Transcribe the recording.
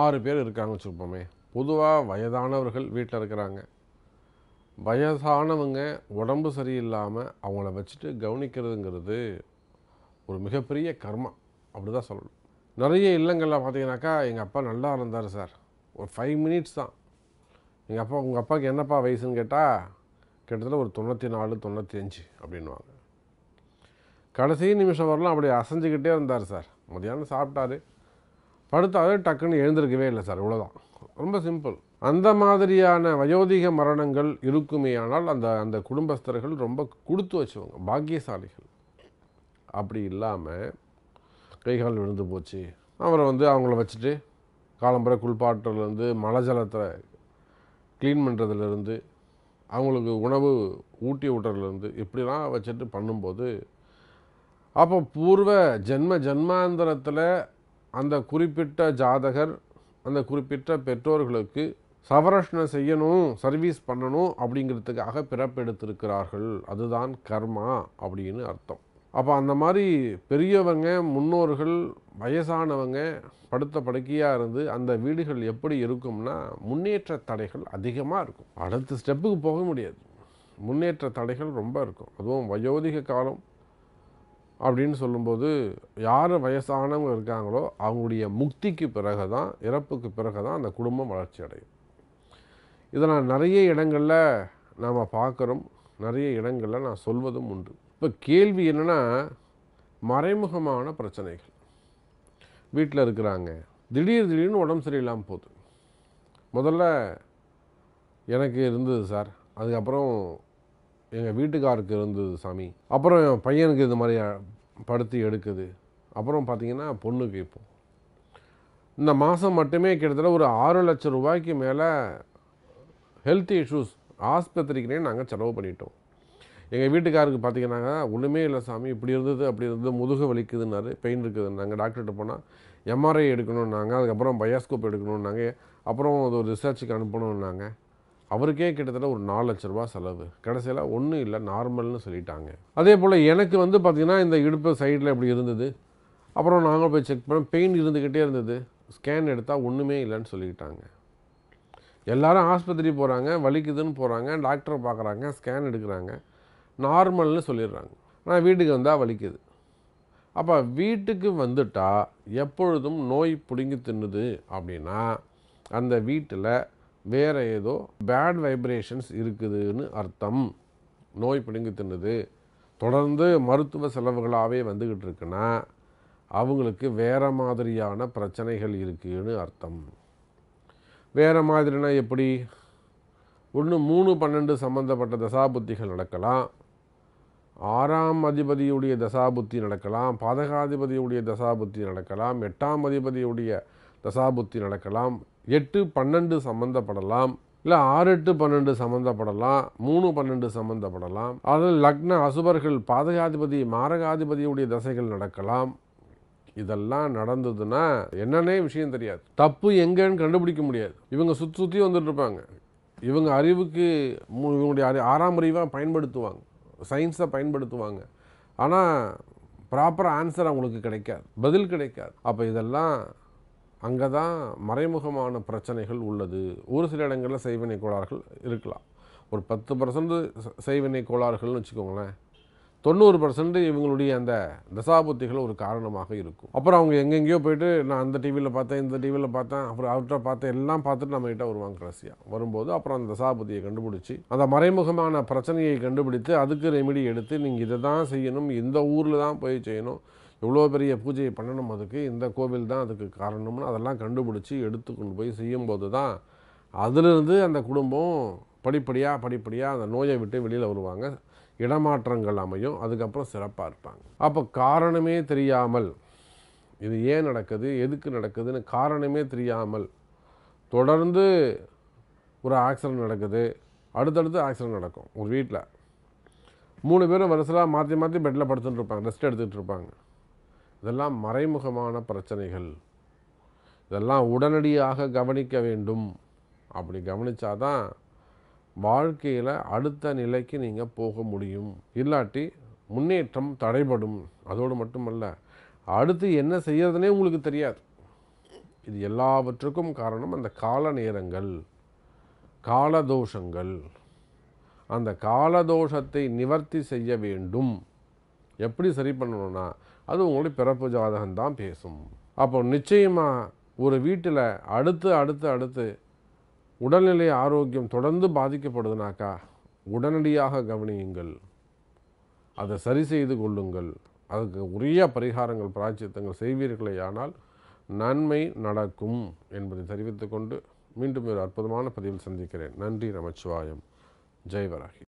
ஆறு பேர் இருக்காங்க வச்சுருப்போமே பொதுவாக வயதானவர்கள் வீட்டில் இருக்கிறாங்க வயதானவங்க உடம்பு சரியில்லாமல் அவங்கள வச்சுட்டு கவனிக்கிறதுங்கிறது ஒரு மிகப்பெரிய கர்மா அப்படி தான் சொல்லணும் நிறைய இல்லங்களில் பார்த்தீங்கன்னாக்கா எங்கள் அப்பா நல்லா இருந்தார் சார் ஒரு ஃபைவ் மினிட்ஸ் தான் எங்கள் அப்பா உங்கள் அப்பாவுக்கு என்னப்பா வயசுன்னு கேட்டால் கிட்டத்தட்ட ஒரு தொண்ணூற்றி நாலு தொண்ணூற்றி அஞ்சு அப்படின்வாங்க கடைசி நிமிஷம் வரலாம் அப்படி அசைஞ்சிக்கிட்டே இருந்தார் சார் மதியானம் சாப்பிட்டாரு படுத்தாலே டக்குன்னு எழுந்திருக்கவே இல்லை சார் இவ்வளோதான் ரொம்ப சிம்பிள் அந்த மாதிரியான வயோதிக மரணங்கள் இருக்குமே ஆனால் அந்த அந்த குடும்பஸ்தர்கள் ரொம்ப கொடுத்து வச்சுவாங்க பாக்கியசாலிகள் அப்படி இல்லாமல் கைகால் விழுந்து போச்சு அவரை வந்து அவங்கள வச்சுட்டு காலம்புற குள்பாட்டிலேருந்து மழை ஜலத்தை க்ளீன் பண்ணுறதுலேருந்து அவங்களுக்கு உணவு ஊட்டி விட்டுறதுலேருந்து இப்படிலாம் வச்சுட்டு பண்ணும்போது அப்போ பூர்வ ஜென்ம ஜென்மாந்திரத்தில் அந்த குறிப்பிட்ட ஜாதகர் அந்த குறிப்பிட்ட பெற்றோர்களுக்கு சவரஷ்ணம் செய்யணும் சர்வீஸ் பண்ணணும் அப்படிங்கிறதுக்காக பிறப்பெடுத்திருக்கிறார்கள் அதுதான் கர்மா அப்படின்னு அர்த்தம் அப்போ அந்த மாதிரி பெரியவங்க முன்னோர்கள் வயசானவங்க படுத்த படுக்கையாக இருந்து அந்த வீடுகள் எப்படி இருக்கும்னா முன்னேற்ற தடைகள் அதிகமாக இருக்கும் அடுத்த ஸ்டெப்புக்கு போக முடியாது முன்னேற்ற தடைகள் ரொம்ப இருக்கும் அதுவும் வயோதிக காலம் அப்படின்னு சொல்லும்போது யார் வயசானவங்க இருக்காங்களோ அவங்களுடைய முக்திக்கு பிறகு தான் இறப்புக்கு பிறகு தான் அந்த குடும்பம் வளர்ச்சி அடையும் இதை நான் நிறைய இடங்களில் நாம் பார்க்குறோம் நிறைய இடங்களில் நான் சொல்வதும் உண்டு இப்போ கேள்வி என்னென்னா மறைமுகமான பிரச்சனைகள் வீட்டில் இருக்கிறாங்க திடீர் திடீர்னு உடம்பு சரியில்லாமல் போகுது முதல்ல எனக்கு இருந்தது சார் அதுக்கப்புறம் எங்கள் வீட்டுக்காருக்கு இருந்தது சாமி அப்புறம் என் பையனுக்கு இது மாதிரி படுத்தி எடுக்குது அப்புறம் பார்த்திங்கன்னா பொண்ணுக்கு இப்போ இந்த மாதம் மட்டுமே கிட்டத்தட்ட ஒரு ஆறு லட்சம் ரூபாய்க்கு மேலே ஹெல்த் இஷ்யூஸ் ஆஸ்பத்திரிக்குனே நாங்கள் செலவு பண்ணிட்டோம் எங்கள் வீட்டுக்காருக்கு பார்த்தீங்கன்னாங்க ஒன்றுமே இல்லை சாமி இப்படி இருந்தது அப்படி இருந்தது முதுகு வலிக்குதுன்னாரு பெயின் இருக்குது நாங்கள் டாக்டர்கிட்ட போனால் எம்ஆர்ஐ எடுக்கணுன்னாங்க அதுக்கப்புறம் பயோஸ்கோப் எடுக்கணுன்னாங்க அப்புறம் அது ஒரு ரிசர்ச்சுக்கு அனுப்பணுன்னாங்க அவருக்கே கிட்டத்தட்ட ஒரு நாலு லட்ச ரூபா செலவு கடைசியில் ஒன்றும் இல்லை நார்மல்னு சொல்லிட்டாங்க அதே போல் எனக்கு வந்து பார்த்திங்கன்னா இந்த இடுப்பு சைடில் இப்படி இருந்தது அப்புறம் நாங்கள் போய் செக் பண்ண பெயின் இருந்துக்கிட்டே இருந்தது ஸ்கேன் எடுத்தால் ஒன்றுமே இல்லைன்னு சொல்லிக்கிட்டாங்க எல்லாரும் ஆஸ்பத்திரி போகிறாங்க வலிக்குதுன்னு போகிறாங்க டாக்டரை பார்க்குறாங்க ஸ்கேன் எடுக்கிறாங்க நார்மல்னு சொல்லிடுறாங்க ஆனால் வீட்டுக்கு வந்தால் வலிக்குது அப்போ வீட்டுக்கு வந்துட்டால் எப்பொழுதும் நோய் பிடுங்கி தின்னுது அப்படின்னா அந்த வீட்டில் வேறு ஏதோ பேட் வைப்ரேஷன்ஸ் இருக்குதுன்னு அர்த்தம் நோய் பிடுங்கி தின்னுது தொடர்ந்து மருத்துவ செலவுகளாகவே வந்துக்கிட்டு இருக்குன்னா அவங்களுக்கு வேறு மாதிரியான பிரச்சனைகள் இருக்குதுன்னு அர்த்தம் வேறு மாதிரினா எப்படி ஒன்று மூணு பன்னெண்டு சம்மந்தப்பட்ட தசாபுத்திகள் நடக்கலாம் ஆறாம் அதிபதியுடைய தசாபுத்தி நடக்கலாம் பாதகாதிபதியுடைய தசாபுத்தி நடக்கலாம் எட்டாம் அதிபதியுடைய தசாபுத்தி நடக்கலாம் எட்டு பன்னெண்டு சம்மந்தப்படலாம் இல்லை ஆறு எட்டு பன்னெண்டு சம்மந்தப்படலாம் மூணு பன்னெண்டு சம்மந்தப்படலாம் அதில் லக்ன அசுபர்கள் பாதகாதிபதி மாரகாதிபதியுடைய தசைகள் நடக்கலாம் இதெல்லாம் நடந்ததுன்னா என்னன்னே விஷயம் தெரியாது தப்பு எங்கன்னு கண்டுபிடிக்க முடியாது இவங்க சுற்றி சுற்றி வந்துட்டு இருப்பாங்க இவங்க அறிவுக்கு இவங்களுடைய அறி ஆறாம் அறிவாக பயன்படுத்துவாங்க சயின்ஸை பயன்படுத்துவாங்க ஆனால் ப்ராப்பர் ஆன்சர் அவங்களுக்கு கிடைக்காது பதில் கிடைக்காது அப்போ இதெல்லாம் அங்கே தான் மறைமுகமான பிரச்சனைகள் உள்ளது ஒரு சில இடங்களில் செய்வினை கோளாறுகள் இருக்கலாம் ஒரு பத்து பர்சன்ட் செய்வினை கோளாறுகள்னு வச்சுக்கோங்களேன் தொண்ணூறு பர்சன்ட் இவங்களுடைய அந்த தசாபுத்திகள் ஒரு காரணமாக இருக்கும் அப்புறம் அவங்க எங்கெங்கேயோ போயிட்டு நான் அந்த டிவியில் பார்த்தேன் இந்த டிவியில் பார்த்தேன் அப்புறம் அவர்கிட்ட பார்த்தேன் எல்லாம் பார்த்துட்டு நம்மகிட்ட வருவாங்க கடைசியாக வரும்போது அப்புறம் அந்த தசாபுத்தியை கண்டுபிடிச்சி அந்த மறைமுகமான பிரச்சனையை கண்டுபிடித்து அதுக்கு ரெமிடி எடுத்து நீங்கள் இதை தான் செய்யணும் இந்த ஊரில் தான் போய் செய்யணும் எவ்வளோ பெரிய பூஜையை பண்ணணும் அதுக்கு இந்த கோவில் தான் அதுக்கு காரணம்னு அதெல்லாம் கண்டுபிடிச்சி எடுத்துக்கொண்டு போய் செய்யும்போது தான் அதிலிருந்து அந்த குடும்பம் படிப்படியாக படிப்படியாக அந்த நோயை விட்டு வெளியில் வருவாங்க இடமாற்றங்கள் அமையும் அதுக்கப்புறம் சிறப்பாக இருப்பாங்க அப்போ காரணமே தெரியாமல் இது ஏன் நடக்குது எதுக்கு நடக்குதுன்னு காரணமே தெரியாமல் தொடர்ந்து ஒரு ஆக்சிடென்ட் நடக்குது அடுத்தடுத்து ஆக்சிடென்ட் நடக்கும் ஒரு வீட்டில் மூணு பேரும் வரிசலாக மாற்றி மாற்றி பெட்டில் படுத்துட்டு இருப்பாங்க ரெஸ்ட் எடுத்துகிட்டு இருப்பாங்க இதெல்லாம் மறைமுகமான பிரச்சனைகள் இதெல்லாம் உடனடியாக கவனிக்க வேண்டும் அப்படி கவனித்தா தான் வாழ்க்கையில் அடுத்த நிலைக்கு நீங்கள் போக முடியும் இல்லாட்டி முன்னேற்றம் தடைபடும் அதோடு மட்டுமல்ல அடுத்து என்ன செய்யறதுனே உங்களுக்கு தெரியாது இது எல்லாவற்றுக்கும் காரணம் அந்த கால நேரங்கள் காலதோஷங்கள் அந்த காலதோஷத்தை நிவர்த்தி செய்ய வேண்டும் எப்படி சரி பண்ணணும்னா அது உங்களுடைய பிறப்பு ஜாதகம்தான் தான் பேசும் அப்போ நிச்சயமாக ஒரு வீட்டில் அடுத்து அடுத்து அடுத்து உடல்நிலை ஆரோக்கியம் தொடர்ந்து பாதிக்கப்படுதுனாக்கா உடனடியாக கவனியுங்கள் அதை சரி செய்து கொள்ளுங்கள் அதுக்கு உரிய பரிகாரங்கள் பிராச்சித்தங்கள் செய்வீர்களே ஆனால் நன்மை நடக்கும் என்பதை தெரிவித்துக்கொண்டு மீண்டும் ஒரு அற்புதமான பதிவில் சந்திக்கிறேன் நன்றி நமச்சிவாயம் ஜெய்வராகி